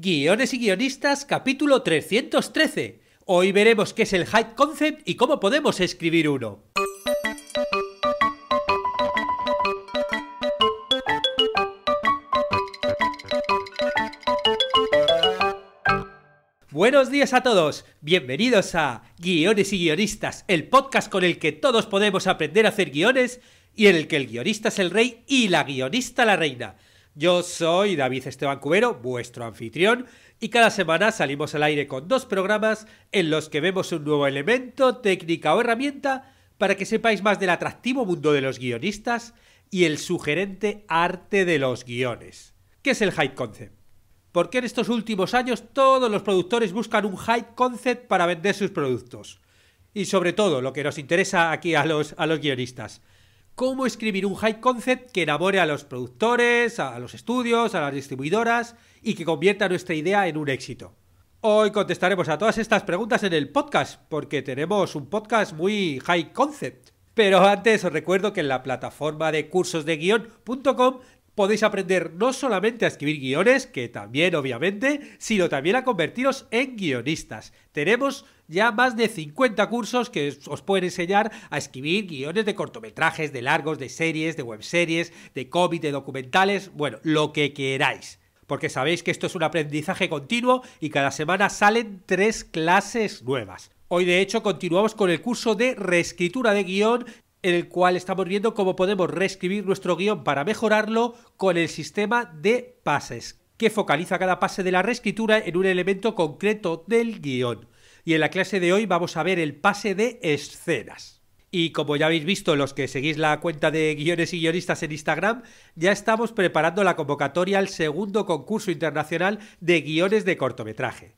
Guiones y guionistas, capítulo 313. Hoy veremos qué es el hype concept y cómo podemos escribir uno. Buenos días a todos, bienvenidos a Guiones y Guionistas, el podcast con el que todos podemos aprender a hacer guiones y en el que el guionista es el rey y la guionista la reina. Yo soy David Esteban Cubero, vuestro anfitrión, y cada semana salimos al aire con dos programas en los que vemos un nuevo elemento, técnica o herramienta para que sepáis más del atractivo mundo de los guionistas y el sugerente arte de los guiones. ¿Qué es el hype concept? ¿Por qué en estos últimos años todos los productores buscan un hype concept para vender sus productos? Y sobre todo, lo que nos interesa aquí a los, a los guionistas, cómo escribir un high concept que enamore a los productores, a los estudios, a las distribuidoras y que convierta nuestra idea en un éxito. Hoy contestaremos a todas estas preguntas en el podcast, porque tenemos un podcast muy high concept. Pero antes os recuerdo que en la plataforma de cursosdeguion.com podéis aprender no solamente a escribir guiones, que también obviamente, sino también a convertiros en guionistas. Tenemos ya más de 50 cursos que os pueden enseñar a escribir guiones de cortometrajes, de largos, de series, de webseries, de cómics, de documentales, bueno, lo que queráis porque sabéis que esto es un aprendizaje continuo y cada semana salen tres clases nuevas. Hoy de hecho continuamos con el curso de reescritura de guión en el cual estamos viendo cómo podemos reescribir nuestro guión para mejorarlo con el sistema de pases, que focaliza cada pase de la reescritura en un elemento concreto del guión. Y en la clase de hoy vamos a ver el pase de escenas. Y como ya habéis visto los que seguís la cuenta de guiones y guionistas en Instagram, ya estamos preparando la convocatoria al segundo concurso internacional de guiones de cortometraje.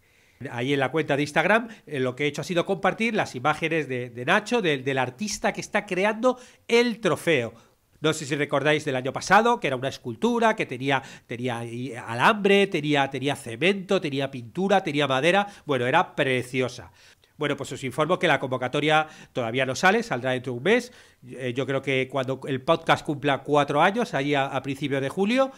Ahí en la cuenta de Instagram eh, lo que he hecho ha sido compartir las imágenes de, Nacho, del artista que está creando el trofeo. No sé si recordáis del año pasado, que era una escultura, que tenía, alambre, tenía, cemento, tenía pintura, tenía madera. Bueno, era preciosa. Bueno, pues os informo que la convocatoria todavía no sale, saldrá dentro de un mes. Eh, yo creo que cuando el podcast cumpla cuatro años, ahí a principios de julio,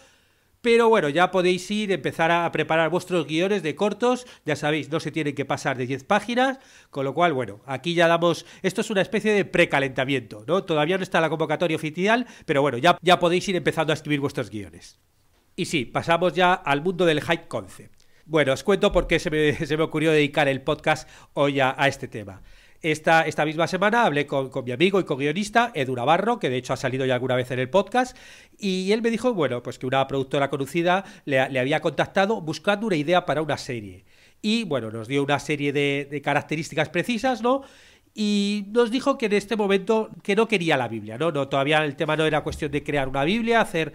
pero bueno, ya podéis ir, empezar a preparar vuestros guiones de cortos, ya sabéis, no se tienen que pasar de 10 páginas, con lo cual, bueno, aquí ya damos, esto es una especie de precalentamiento, ¿no? Todavía no está la convocatoria oficial, pero bueno, ya, ya podéis ir empezando a escribir vuestros guiones. Y sí, pasamos ya al mundo del high concept. Bueno, os cuento por qué se me, ocurrió dedicar el podcast hoy a este tema. Esta, misma semana hablé con, mi amigo y con guionista Edu Navarro, que de hecho ha salido ya alguna vez en el podcast, y él me dijo, bueno, pues que una productora conocida le, había contactado buscando una idea para una serie. Y bueno, nos dio una serie de, características precisas, ¿no? y nos dijo que en este momento que no quería la Biblia, ¿no? No, todavía el tema no era cuestión de crear una Biblia, hacer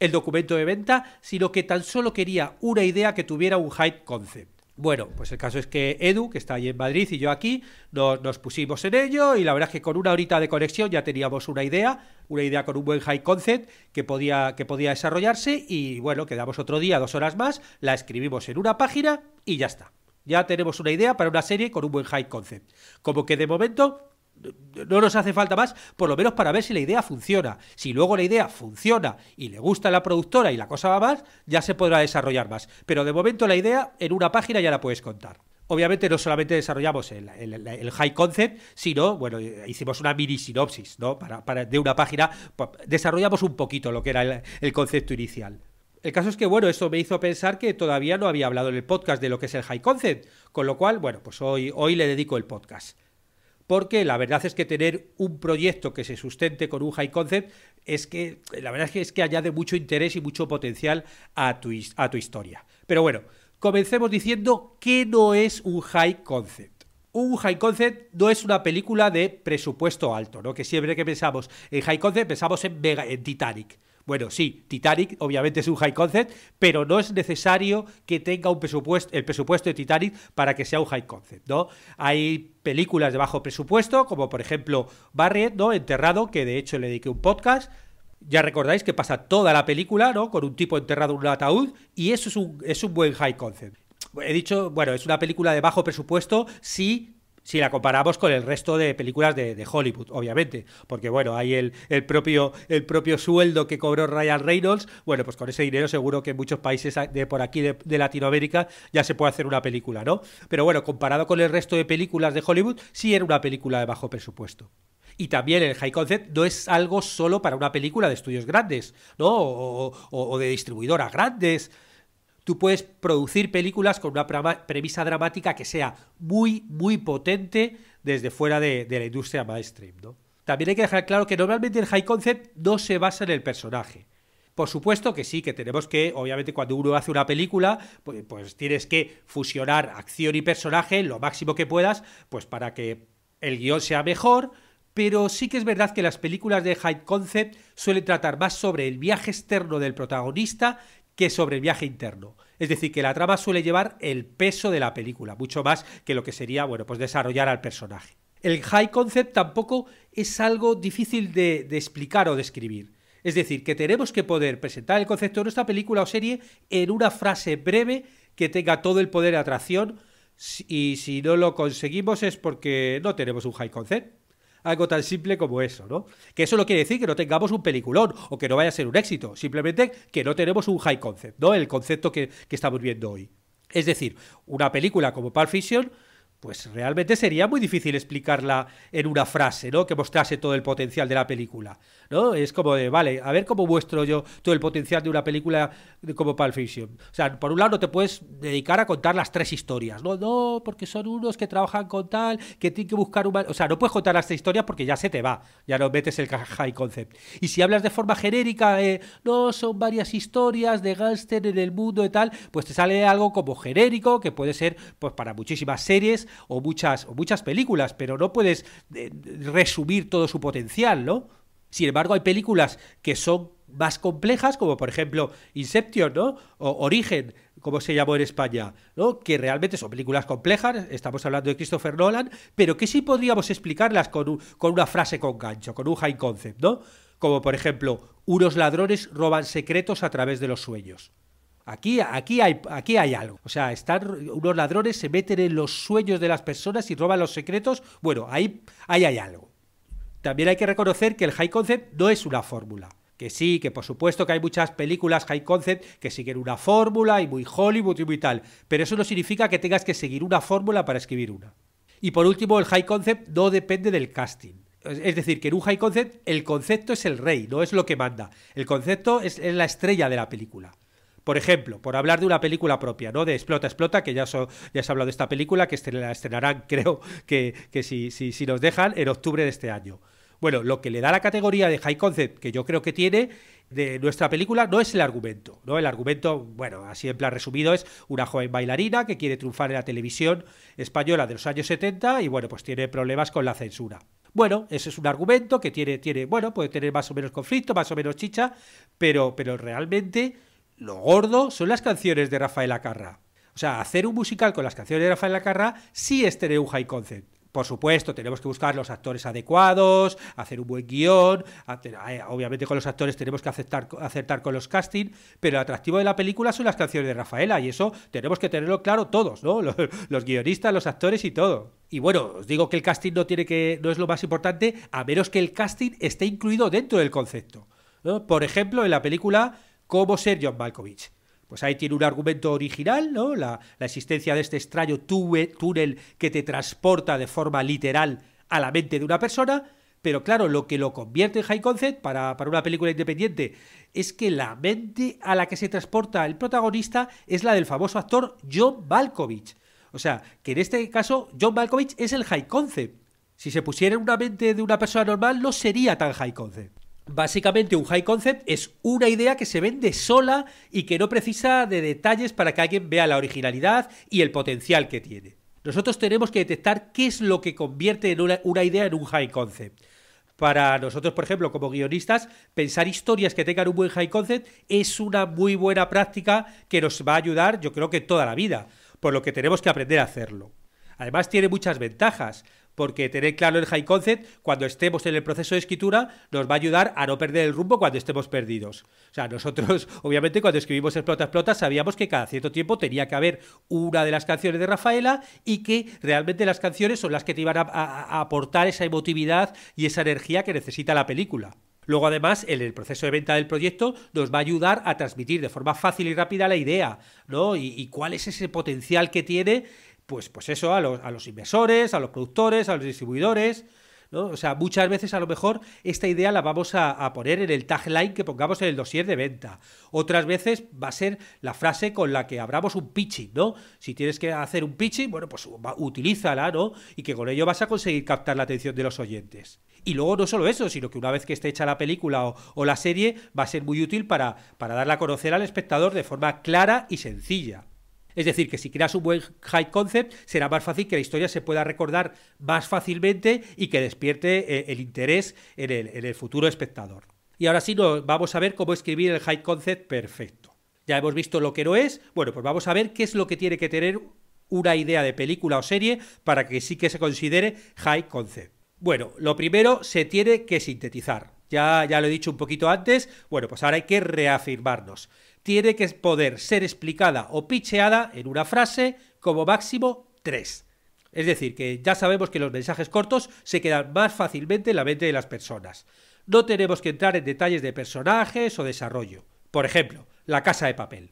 el documento de venta, sino que tan solo quería una idea que tuviera un hype concept. Bueno, pues el caso es que Edu, que está allí en Madrid y yo aquí, nos pusimos en ello y la verdad es que con una horita de conexión ya teníamos una idea, una idea con un buen high concept que podía, que podía desarrollarse y bueno, quedamos otro día, dos horas más, la escribimos en una página y ya está. Ya tenemos una idea para una serie con un buen high concept. Como que de momento no nos hace falta más, por lo menos para ver si la idea funciona. Si luego la idea funciona y le gusta a la productora y la cosa va más, ya se podrá desarrollar más. Pero de momento la idea en una página ya la puedes contar. Obviamente no solamente desarrollamos el, high concept, sino, bueno, hicimos una mini sinopsis, ¿no? de una página, pues, desarrollamos un poquito lo que era el, concepto inicial. El caso es que, bueno, esto me hizo pensar que todavía no había hablado en el podcast de lo que es el high concept, con lo cual, bueno, pues hoy, hoy le dedico el podcast porque la verdad es que tener un proyecto que se sustente con un high concept es que, la verdad es que, es que añade mucho interés y mucho potencial a tu, a tu historia. Pero bueno, comencemos diciendo que no es un high concept. Un high concept no es una película de presupuesto alto, ¿no? Que siempre que pensamos en high concept pensamos en Titanic. Bueno, sí, Titanic obviamente es un high concept, pero no es necesario que tenga un presupuesto, el presupuesto de Titanic para que sea un high concept, ¿no? Hay películas de bajo presupuesto, como por ejemplo Barriet, ¿no? Enterrado, que de hecho le dediqué un podcast. Ya recordáis que pasa toda la película, ¿no? Con un tipo enterrado en un ataúd, y eso es un, es un buen high concept. He dicho, bueno, es una película de bajo presupuesto sí si la comparamos con el resto de películas de, Hollywood, obviamente, porque bueno, hay el, propio, el propio sueldo que cobró Ryan Reynolds, bueno, pues con ese dinero seguro que en muchos países de por aquí de, Latinoamérica ya se puede hacer una película, ¿no? Pero bueno, comparado con el resto de películas de Hollywood, sí era una película de bajo presupuesto. Y también el high concept no es algo solo para una película de estudios grandes, ¿no? O, o de distribuidoras grandes tú puedes producir películas con una premisa dramática que sea muy, muy potente desde fuera de, la industria mainstream. ¿no? También hay que dejar claro que normalmente el high concept no se basa en el personaje. Por supuesto que sí, que tenemos que, obviamente cuando uno hace una película, pues, pues, tienes que fusionar acción y personaje lo máximo que puedas, pues para que el guión sea mejor, pero sí que es verdad que las películas de high concept suelen tratar más sobre el viaje externo del protagonista que sobre el viaje interno. Es decir, que la trama suele llevar el peso de la película, mucho más que lo que sería, bueno, pues desarrollar al personaje. El high concept tampoco es algo difícil de, explicar o describir. es decir, que tenemos que poder presentar el concepto de nuestra película o serie en una frase breve que tenga todo el poder de atracción y si no lo conseguimos es porque no tenemos un high concept algo tan simple como eso, ¿no? Que eso no quiere decir que no tengamos un peliculón o que no vaya a ser un éxito, simplemente que no tenemos un high concept, ¿no? El concepto que, que estamos viendo hoy. Es decir, una película como Pulp Fiction pues realmente sería muy difícil explicarla en una frase, ¿no? Que mostrase todo el potencial de la película, ¿no? Es como de, vale, a ver cómo muestro yo todo el potencial de una película como Pulp Fiction. O sea, por un lado no te puedes dedicar a contar las tres historias, ¿no? No, porque son unos que trabajan con tal, que tienen que buscar un... O sea, no puedes contar las tres historias porque ya se te va, ya no metes el high concept. Y si hablas de forma genérica, no, son varias historias de gángster en el mundo y tal, pues te sale algo como genérico, que puede ser, pues para muchísimas series, o muchas, películas, pero no puedes eh, resumir todo su potencial, ¿no? Sin embargo, hay películas que son más complejas, como por ejemplo Inception, ¿no? O Origen, como se llamó en España, Que realmente son películas complejas, estamos hablando de Christopher Nolan, pero que sí podríamos explicarlas con, con una frase con gancho, con un high concept, ¿no? Como por ejemplo, unos ladrones roban secretos a través de los sueños. Aquí, aquí, hay, algo. O sea, unos ladrones, se meten en los sueños de las personas y roban los secretos. Bueno, ahí, hay algo. También hay que reconocer que el high concept no es una fórmula. Que sí, que por supuesto que hay muchas películas high concept que siguen una fórmula y muy Hollywood y muy tal, pero eso no significa que tengas que seguir una fórmula para escribir una. Y por último, el high concept no depende del casting. Es decir, que en un high concept el concepto es el rey, no es lo que manda. El concepto es la estrella de la película. Por ejemplo, por hablar de una película propia, ¿no? De Explota, Explota, que ya, ya se ha hablado de esta película, que la estrenarán, creo, que, que si, nos dejan, en octubre de este año. Bueno, lo que le da la categoría de high concept, que yo creo que tiene, de nuestra película, no es el argumento, ¿no? El argumento, bueno, así en plan resumido, es una joven bailarina que quiere triunfar en la televisión española de los años 70 y, bueno, pues tiene problemas con la censura. Bueno, ese es un argumento que tiene, tiene, bueno, puede tener más o menos conflicto, más o menos chicha, pero, pero realmente lo gordo son las canciones de Rafaela Carra. O sea, hacer un musical con las canciones de Rafaela Acarra sí es tener un high concept. Por supuesto, tenemos que buscar los actores adecuados, hacer un buen guión, obviamente con los actores tenemos que aceptar, acertar con los castings, pero el atractivo de la película son las canciones de Rafaela y eso tenemos que tenerlo claro todos, ¿no? Los, guionistas, los actores y todo. Y bueno, os digo que el casting no, tiene que, no es lo más importante, a menos que el casting esté incluido dentro del concepto. Por ejemplo, en la película ¿Cómo ser John Malkovich? Pues ahí tiene un argumento original, ¿no? La, existencia de este extraño túnel que te transporta de forma literal a la mente de una persona, pero claro, lo que lo convierte en high concept para, para, una película independiente es que la mente a la que se transporta el protagonista es la del famoso actor John Malkovich. O sea, que en este caso John Malkovich es el high concept. Si se pusiera en una mente de una persona normal no sería tan high concept. Básicamente un high concept es una idea que se vende sola y que no precisa de detalles para que alguien vea la originalidad y el potencial que tiene. Nosotros tenemos que detectar qué es lo que convierte en una, una idea en un high concept. Para nosotros, por ejemplo, como guionistas, pensar historias que tengan un buen high concept es una muy buena práctica que nos va a ayudar, yo creo que toda la vida, por lo que tenemos que aprender a hacerlo. Además tiene muchas ventajas porque tener claro el high concept cuando estemos en el proceso de escritura nos va a ayudar a no perder el rumbo cuando estemos perdidos. O sea, nosotros, obviamente, cuando escribimos Explota, Explota, sabíamos que cada cierto tiempo tenía que haber una de las canciones de Rafaela y que realmente las canciones son las que te iban a, aportar esa emotividad y esa energía que necesita la película. Luego, además, en el proceso de venta del proyecto nos va a ayudar a transmitir de forma fácil y rápida la idea, ¿no? y cuál es ese potencial que tiene pues, pues eso, a los, inversores, a los productores, a los distribuidores. O sea, muchas veces a lo mejor esta idea la vamos a, poner en el tagline que pongamos en el dossier de venta. Otras veces va a ser la frase con la que abramos un pitching, ¿no? Si tienes que hacer un pitching, bueno, pues utilízala, ¿no? Y que con ello vas a conseguir captar la atención de los oyentes. Y luego no solo eso, sino que una vez que esté hecha la película o, o la serie, va a ser muy útil para, para darla a conocer al espectador de forma clara y sencilla. Es decir, que si creas un buen high concept, será más fácil que la historia se pueda recordar más fácilmente y que despierte eh, el interés en el, futuro espectador. Y ahora sí, vamos a ver cómo escribir el high concept perfecto. Ya hemos visto lo que no es, bueno, pues vamos a ver qué es lo que tiene que tener una idea de película o serie para que sí que se considere high concept. Bueno, lo primero se tiene que sintetizar. Ya, ya lo he dicho un poquito antes, bueno, pues ahora hay que reafirmarnos tiene que poder ser explicada o picheada en una frase como máximo tres. Es decir, que ya sabemos que los mensajes cortos se quedan más fácilmente en la mente de las personas. No tenemos que entrar en detalles de personajes o desarrollo. Por ejemplo, la casa de papel.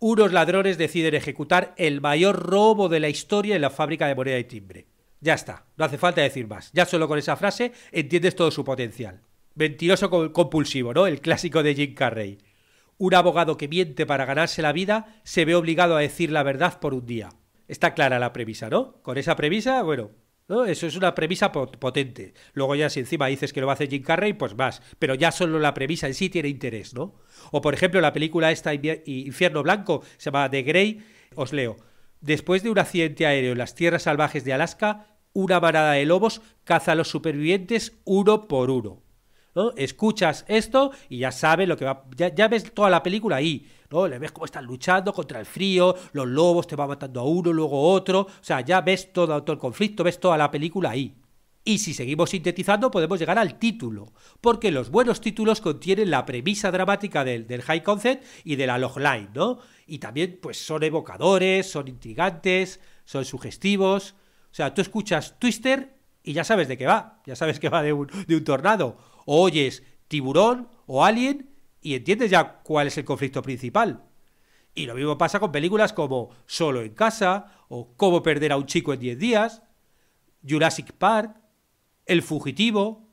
Unos ladrones deciden ejecutar el mayor robo de la historia en la fábrica de moneda y timbre. Ya está, no hace falta decir más. Ya solo con esa frase entiendes todo su potencial. Mentiroso compulsivo, ¿no? El clásico de Jim Carrey. Un abogado que miente para ganarse la vida se ve obligado a decir la verdad por un día. Está clara la premisa, ¿no? Con esa premisa, bueno, Eso es una premisa potente. Luego ya si encima dices que lo va a hacer Jim Carrey, pues más. Pero ya solo la premisa en sí tiene interés, ¿no? O por ejemplo la película esta Infierno Blanco, se llama The Grey, os leo. Después de un accidente aéreo en las tierras salvajes de Alaska, una manada de lobos caza a los supervivientes uno por uno. Escuchas esto y ya sabes lo que va. Ya, ves toda la película ahí, ¿no? Le ves cómo están luchando contra el frío, los lobos te van matando a uno, luego otro. O sea, ya ves todo, todo el conflicto, ves toda la película ahí. Y si seguimos sintetizando, podemos llegar al título, porque los buenos títulos contienen la premisa dramática del, del high concept y de la logline, ¿no? Y también, pues, son evocadores, son intrigantes, son sugestivos. O sea, tú escuchas Twister y ya sabes de qué va, ya sabes que va de un, tornado. O oyes tiburón o alien y entiendes ya cuál es el conflicto principal. Y lo mismo pasa con películas como Solo en casa o Cómo perder a un chico en 10 días, Jurassic Park, El fugitivo,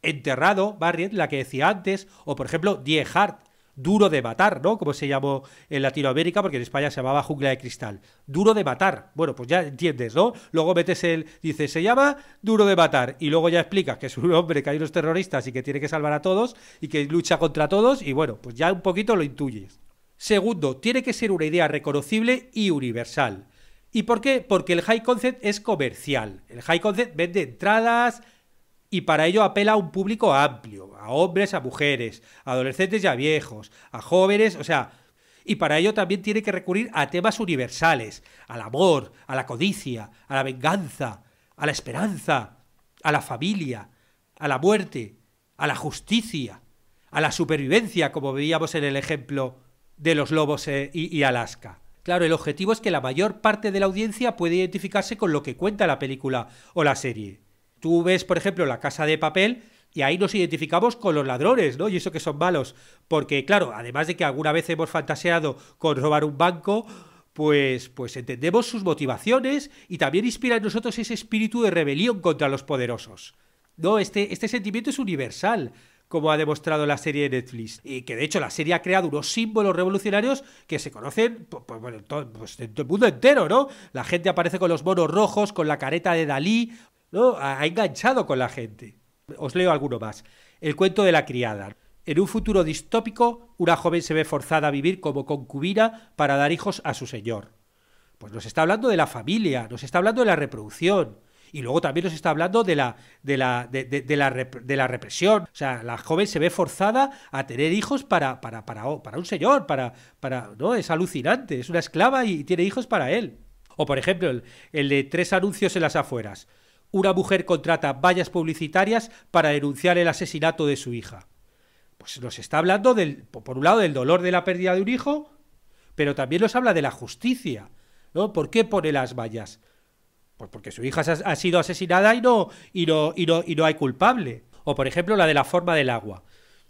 Enterrado, Barriet, la que decía antes, o por ejemplo Die Hard, Duro de matar, ¿no? Como se llamó en Latinoamérica, porque en España se llamaba Jungla de Cristal. Duro de matar. Bueno, pues ya entiendes, ¿no? Luego metes el. Dice, se llama Duro de matar. Y luego ya explicas que es un hombre que hay unos terroristas y que tiene que salvar a todos y que lucha contra todos. Y bueno, pues ya un poquito lo intuyes. Segundo, tiene que ser una idea reconocible y universal. ¿Y por qué? Porque el high concept es comercial. El high concept vende entradas, y para ello apela a un público amplio, a hombres, a mujeres, a adolescentes y a viejos, a jóvenes, o sea, y para ello también tiene que recurrir a temas universales, al amor, a la codicia, a la venganza, a la esperanza, a la familia, a la muerte, a la justicia, a la supervivencia, como veíamos en el ejemplo de los lobos eh, y Alaska. Claro, el objetivo es que la mayor parte de la audiencia pueda identificarse con lo que cuenta la película o la serie. Tú ves, por ejemplo, la casa de papel y ahí nos identificamos con los ladrones, ¿no? Y eso que son malos. Porque, claro, además de que alguna vez hemos fantaseado con robar un banco, pues, pues entendemos sus motivaciones y también inspira en nosotros ese espíritu de rebelión contra los poderosos. No, este, este sentimiento es universal como ha demostrado la serie de Netflix. Y que de hecho la serie ha creado unos símbolos revolucionarios que se conocen bueno, pues, en todo el mundo entero, ¿no? La gente aparece con los monos rojos, con la careta de Dalí, ha enganchado con la gente. Os leo alguno más. El cuento de la criada. En un futuro distópico, una joven se ve forzada a vivir como concubina para dar hijos a su señor. Pues nos está hablando de la familia, nos está hablando de la reproducción, y luego también nos está hablando de la, de la, represión. O sea, la joven se ve forzada a tener hijos para, para, para, un señor, para, para. ¿no? Es alucinante, es una esclava y tiene hijos para él. O por ejemplo, el de tres anuncios en las afueras una mujer contrata vallas publicitarias para denunciar el asesinato de su hija. Pues nos está hablando, del, por un lado, del dolor de la pérdida de un hijo, pero también nos habla de la justicia. ¿no? ¿Por qué pone las vallas? Pues porque su hija ha sido asesinada y no, y no, y no, y no hay culpable. O, por ejemplo, la de la forma del agua.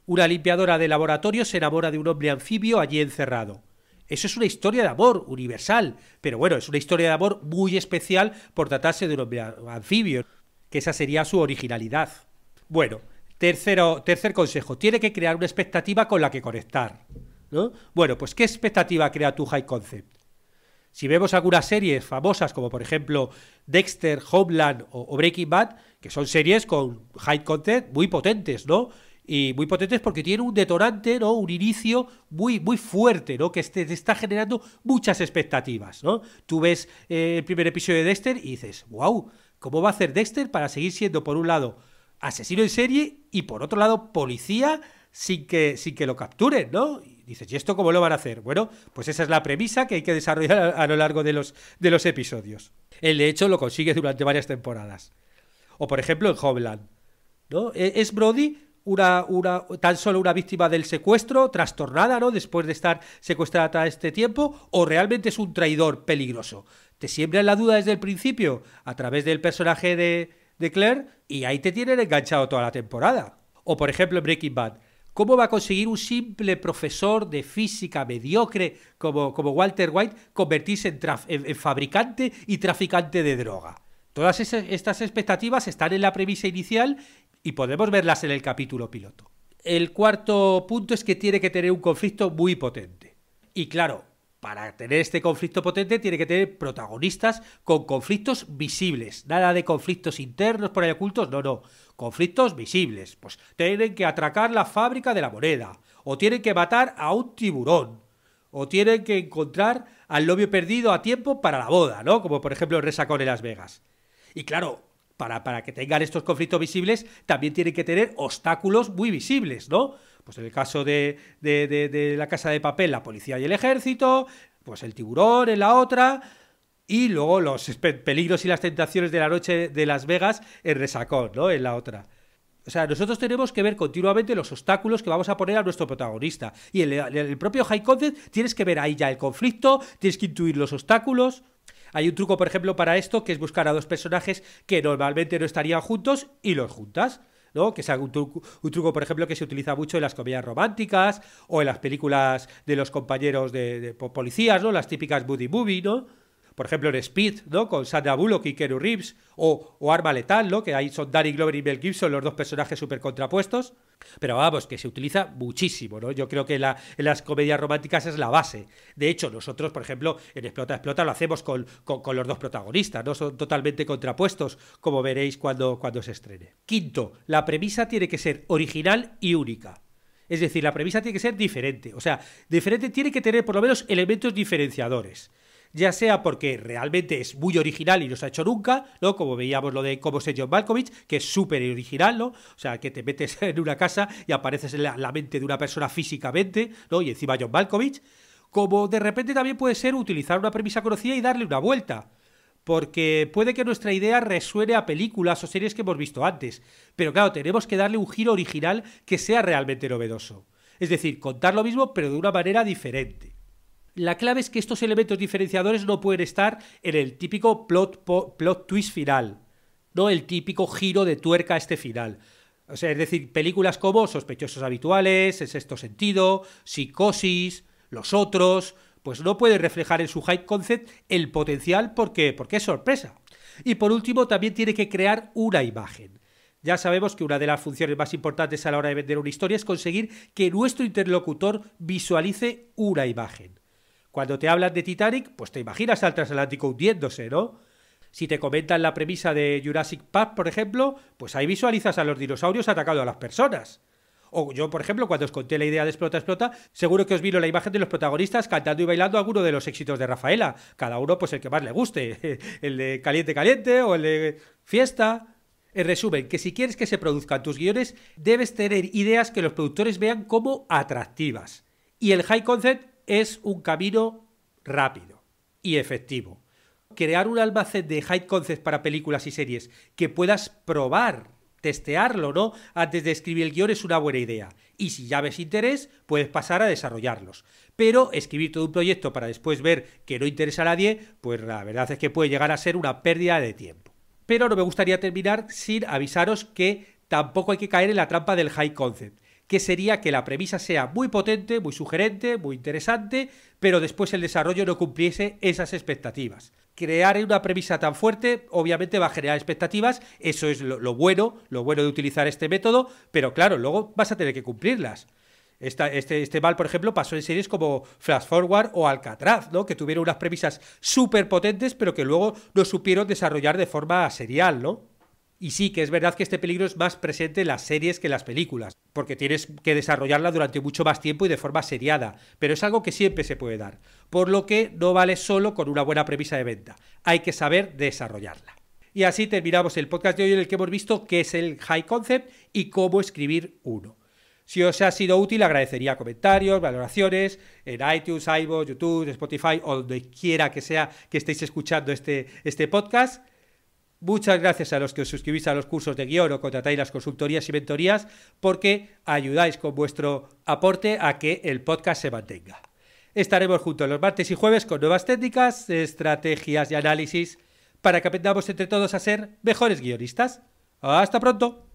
Una limpiadora de laboratorio se enamora de un hombre anfibio allí encerrado. Eso es una historia de amor universal, pero bueno, es una historia de amor muy especial por tratarse de un anfibio, que esa sería su originalidad. Bueno, tercer consejo, tiene que crear una expectativa con la que conectar. ¿no? Bueno, pues ¿qué expectativa crea tu high concept? Si vemos algunas series famosas como por ejemplo Dexter, Homeland o, Breaking Bad, que son series con high concept muy potentes, ¿no? y muy potentes porque tiene un detonante, ¿no? Un inicio muy, muy fuerte, ¿no? Que este, te, está generando muchas expectativas, ¿no? Tú ves eh, el primer episodio de Dexter y dices, wow, ¿cómo va a hacer Dexter para seguir siendo, por un lado, asesino en serie y, por otro lado, policía sin que, sin que lo capturen, ¿no? Y dices, ¿y esto cómo lo van a hacer? Bueno, pues esa es la premisa que hay que desarrollar a, lo largo de los, de los episodios. El de hecho, lo consigue durante varias temporadas. O, por ejemplo, en Homeland, ¿no? E, es Brody una, tan solo una víctima del secuestro, trastornada, ¿no? Después de estar secuestrada a este tiempo, o realmente es un traidor peligroso. Te siembran la duda desde el principio a través del personaje de, de Claire y ahí te tienen enganchado toda la temporada. O por ejemplo en Breaking Bad, ¿Cómo va a conseguir un simple profesor de física mediocre como, como Walter White convertirse en, fabricante y traficante de droga? Todas estas expectativas están en la premisa inicial y podemos verlas en el capítulo piloto. El cuarto punto es que tiene que tener un conflicto muy potente. Y claro, para tener este conflicto potente tiene que tener protagonistas con conflictos visibles, nada de conflictos internos por ahí ocultos, no, no, conflictos visibles. Pues tienen que atracar la fábrica de la moneda, o tienen que matar a un tiburón, o tienen que encontrar al novio perdido a tiempo para la boda, ¿no? Como por ejemplo el Resacón en Las Vegas. Y claro, para, que tengan estos conflictos visibles, también tienen que tener obstáculos muy visibles, ¿no? Pues en el caso de, la casa de papel, la policía y el ejército, pues el tiburón en la otra, y luego los peligros y las tentaciones de la noche de Las Vegas en Resacón, ¿no? En la otra. O sea, nosotros tenemos que ver continuamente los obstáculos que vamos a poner a nuestro protagonista. Y el, el propio High Concept tienes que ver ahí ya el conflicto, tienes que intuir los obstáculos. Hay un truco, por ejemplo, para esto, que es buscar a dos personajes que normalmente no estarían juntos y los juntas. ¿no? Que es un truco, por ejemplo, que se utiliza mucho en las comedias románticas o en las películas de los compañeros de, policías, ¿no? Las típicas buddy movie, ¿no? Por ejemplo, en Speed, ¿no? Con Sandra Bullock y Kerry Reeves o, Arma Letal, ¿no? Que ahí son Danny Glover y Mel Gibson, los dos personajes súper contrapuestos. Pero vamos, que se utiliza muchísimo, ¿no? Yo creo que en las comedias románticas es la base. De hecho, nosotros, por ejemplo, en Explota, Explota lo hacemos con, los dos protagonistas, ¿no? Son totalmente contrapuestos, como veréis cuando, cuando se estrene. Quinto, la premisa tiene que ser original y única. Es decir, la premisa tiene que ser diferente. O sea, diferente tiene que tener por lo menos elementos diferenciadores ya sea porque realmente es muy original y no se ha hecho nunca, ¿no? Como veíamos lo de cómo se John Malkovich, que es súper original, ¿no? O sea, que te metes en una casa y apareces en la, mente de una persona físicamente, ¿no? Y encima John Malkovich. Como de repente también puede ser utilizar una premisa conocida y darle una vuelta porque puede que nuestra idea resuene a películas o series que hemos visto antes, pero claro, tenemos que darle un giro original que sea realmente novedoso. Es decir, contar lo mismo pero de una manera diferente. La clave es que estos elementos diferenciadores no pueden estar en el típico plot, twist final, no el típico giro de tuerca a este final. es decir, películas como Sospechosos Habituales, El Sexto Sentido, Psicosis, Los Otros, pues no pueden reflejar en su hype concept el potencial porque, porque es sorpresa. Y por último, también tiene que crear una imagen. Ya sabemos que una de las funciones más importantes a la hora de vender una historia es conseguir que nuestro interlocutor visualice una imagen. Cuando te hablan de Titanic, pues te imaginas al transatlántico hundiéndose, ¿no? Si te comentan la premisa de Jurassic Park, por ejemplo, pues ahí visualizas a los dinosaurios atacando a las personas. O yo, por ejemplo, cuando os conté la idea de Explota Explota, seguro que os vino la imagen de los protagonistas cantando y bailando alguno de los éxitos de Rafaela, cada uno pues el que más le guste, el de Caliente Caliente o el de Fiesta. En resumen, que si quieres que se produzcan tus guiones, debes tener ideas que los productores vean como atractivas. Y el high concept es un camino rápido y efectivo. Crear un almacén de high concept para películas y series que puedas probar, testearlo, ¿no? Antes de escribir el guión es una buena idea. Y si ya ves interés, puedes pasar a desarrollarlos. Pero escribir todo un proyecto para después ver que no interesa a nadie, pues la verdad es que puede llegar a ser una pérdida de tiempo. Pero no me gustaría terminar sin avisaros que tampoco hay que caer en la trampa del high concept que sería que la premisa sea muy potente, muy sugerente, muy interesante, pero después el desarrollo no cumpliese esas expectativas. Crear una premisa tan fuerte obviamente va a generar expectativas, eso es lo, bueno, lo bueno de utilizar este método, pero claro, luego vas a tener que cumplirlas. este, este, mal, por ejemplo, pasó en series como Flash Forward o Alcatraz, ¿no? Que tuvieron unas premisas súper potentes, pero que luego no supieron desarrollar de forma serial, ¿no? Y sí que es verdad que este peligro es más presente en las series que en las películas, porque tienes que desarrollarla durante mucho más tiempo y de forma seriada, pero es algo que siempre se puede dar, por lo que no vale solo con una buena premisa de venta, hay que saber desarrollarla. Y así terminamos el podcast de hoy en el que hemos visto qué es el high concept y cómo escribir uno. Si os ha sido útil, agradecería comentarios, valoraciones en iTunes, iVoox, YouTube, Spotify o donde quiera que sea que estéis escuchando este, este podcast. Muchas gracias a los que os suscribís a los cursos de guión o contratáis las consultorías y mentorías porque ayudáis con vuestro aporte a que el podcast se mantenga. Estaremos juntos los martes y jueves con nuevas técnicas, estrategias y análisis para que aprendamos entre todos a ser mejores guionistas. ¡Hasta pronto!